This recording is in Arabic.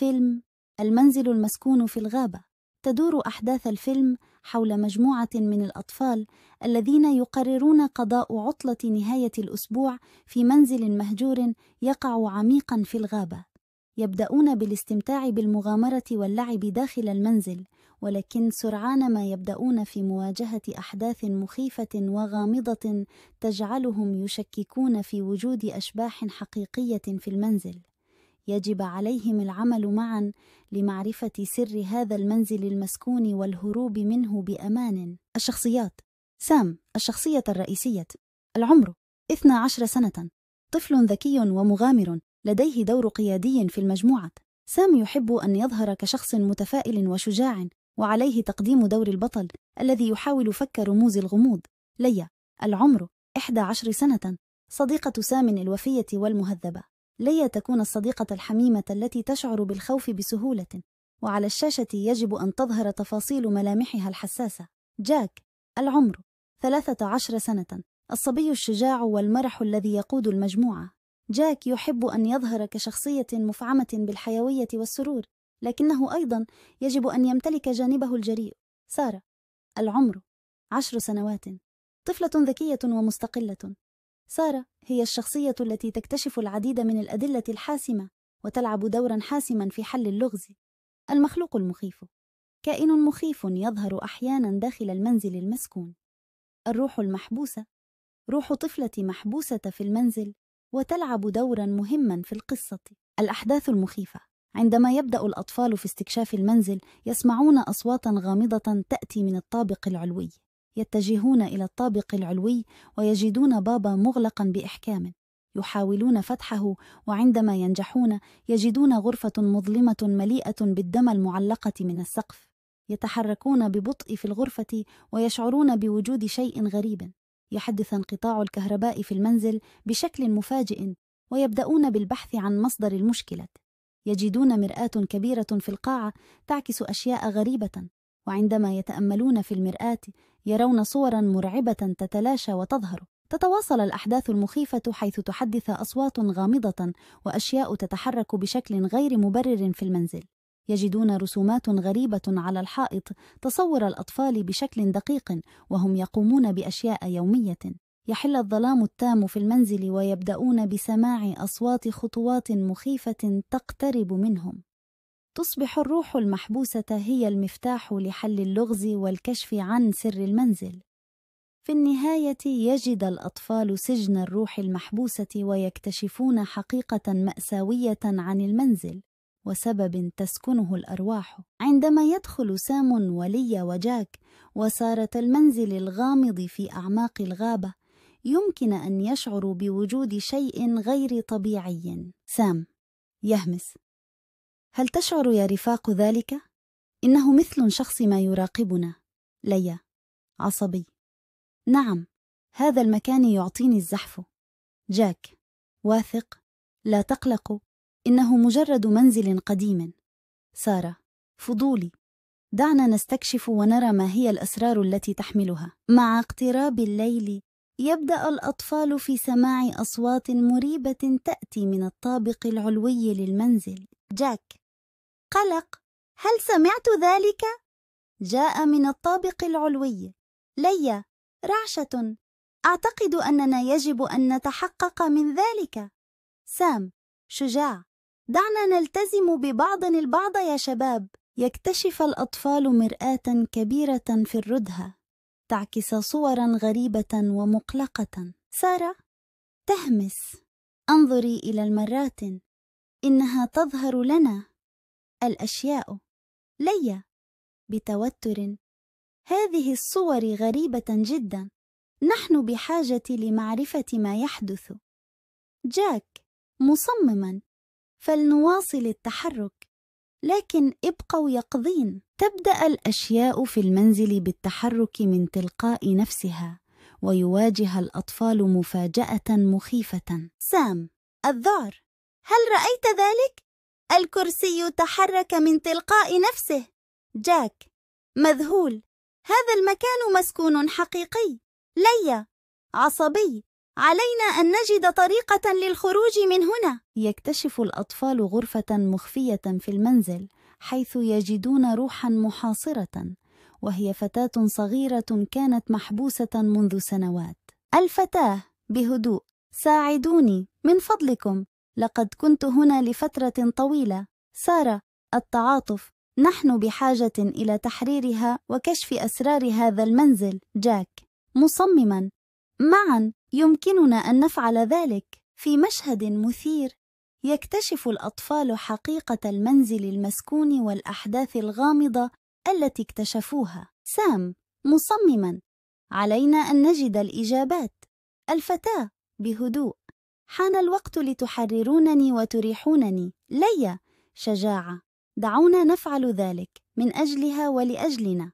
فيلم المنزل المسكون في الغابة تدور أحداث الفيلم حول مجموعة من الأطفال الذين يقررون قضاء عطلة نهاية الأسبوع في منزل مهجور يقع عميقا في الغابة. يبدأون بالاستمتاع بالمغامرة واللعب داخل المنزل، ولكن سرعان ما يبدأون في مواجهة أحداث مخيفة وغامضة تجعلهم يشككون في وجود أشباح حقيقية في المنزل. يجب عليهم العمل معا لمعرفة سر هذا المنزل المسكون والهروب منه بأمان الشخصيات سام الشخصية الرئيسية العمر 12 سنة طفل ذكي ومغامر لديه دور قيادي في المجموعة سام يحب أن يظهر كشخص متفائل وشجاع وعليه تقديم دور البطل الذي يحاول فك رموز الغموض ليا العمر 11 سنة صديقة سام الوفية والمهذبة لي تكون الصديقة الحميمة التي تشعر بالخوف بسهولة وعلى الشاشة يجب أن تظهر تفاصيل ملامحها الحساسة جاك العمر 13 سنة الصبي الشجاع والمرح الذي يقود المجموعة جاك يحب أن يظهر كشخصية مفعمة بالحيوية والسرور لكنه أيضا يجب أن يمتلك جانبه الجريء سارة العمر عشر سنوات طفلة ذكية ومستقلة سارة هي الشخصية التي تكتشف العديد من الأدلة الحاسمة وتلعب دورا حاسما في حل اللغز المخلوق المخيف كائن مخيف يظهر أحيانا داخل المنزل المسكون الروح المحبوسة روح طفلة محبوسة في المنزل وتلعب دورا مهما في القصة الأحداث المخيفة عندما يبدأ الأطفال في استكشاف المنزل يسمعون أصواتا غامضة تأتي من الطابق العلوي يتجهون إلى الطابق العلوي ويجدون بابا مغلقا بإحكام يحاولون فتحه وعندما ينجحون يجدون غرفة مظلمة مليئة بالدم المعلقة من السقف يتحركون ببطء في الغرفة ويشعرون بوجود شيء غريب يحدث انقطاع الكهرباء في المنزل بشكل مفاجئ ويبدأون بالبحث عن مصدر المشكلة يجدون مرآة كبيرة في القاعة تعكس أشياء غريبة وعندما يتأملون في المرآة يرون صورا مرعبة تتلاشى وتظهر تتواصل الأحداث المخيفة حيث تحدث أصوات غامضة وأشياء تتحرك بشكل غير مبرر في المنزل يجدون رسومات غريبة على الحائط تصور الأطفال بشكل دقيق وهم يقومون بأشياء يومية يحل الظلام التام في المنزل ويبدأون بسماع أصوات خطوات مخيفة تقترب منهم تصبح الروح المحبوسة هي المفتاح لحل اللغز والكشف عن سر المنزل. في النهاية يجد الأطفال سجن الروح المحبوسة ويكتشفون حقيقة مأساوية عن المنزل وسبب تسكنه الأرواح. عندما يدخل سام ولي وجاك وسارة المنزل الغامض في أعماق الغابة، يمكن أن يشعروا بوجود شيء غير طبيعي. سام يهمس هل تشعر يا رفاق ذلك؟ إنه مثل شخص ما يراقبنا ليا عصبي نعم هذا المكان يعطيني الزحف جاك واثق لا تقلق إنه مجرد منزل قديم سارة فضولي دعنا نستكشف ونرى ما هي الأسرار التي تحملها مع اقتراب الليل يبدأ الأطفال في سماع أصوات مريبة تأتي من الطابق العلوي للمنزل جاك قلق هل سمعت ذلك جاء من الطابق العلوي ليا رعشه اعتقد اننا يجب ان نتحقق من ذلك سام شجاع دعنا نلتزم ببعضنا البعض يا شباب يكتشف الاطفال مراه كبيره في الردهه تعكس صورا غريبه ومقلقه ساره تهمس انظري الى المراتن انها تظهر لنا الأشياء لي بتوتر هذه الصور غريبة جدا نحن بحاجة لمعرفة ما يحدث جاك مصمما فلنواصل التحرك لكن ابقوا يقظين تبدأ الأشياء في المنزل بالتحرك من تلقاء نفسها ويواجه الأطفال مفاجأة مخيفة سام الذعر هل رأيت ذلك؟ الكرسي تحرك من تلقاء نفسه جاك مذهول هذا المكان مسكون حقيقي ليا عصبي علينا أن نجد طريقة للخروج من هنا يكتشف الأطفال غرفة مخفية في المنزل حيث يجدون روحا محاصرة وهي فتاة صغيرة كانت محبوسة منذ سنوات الفتاة بهدوء ساعدوني من فضلكم لقد كنت هنا لفترة طويلة. سارة، التعاطف. نحن بحاجة إلى تحريرها وكشف أسرار هذا المنزل. جاك، مصمما. معا، يمكننا أن نفعل ذلك. في مشهد مثير، يكتشف الأطفال حقيقة المنزل المسكون والأحداث الغامضة التي اكتشفوها. سام، مصمما. علينا أن نجد الإجابات. الفتاة، بهدوء. حان الوقت لتحررونني وتريحونني لي شجاعة دعونا نفعل ذلك من أجلها ولأجلنا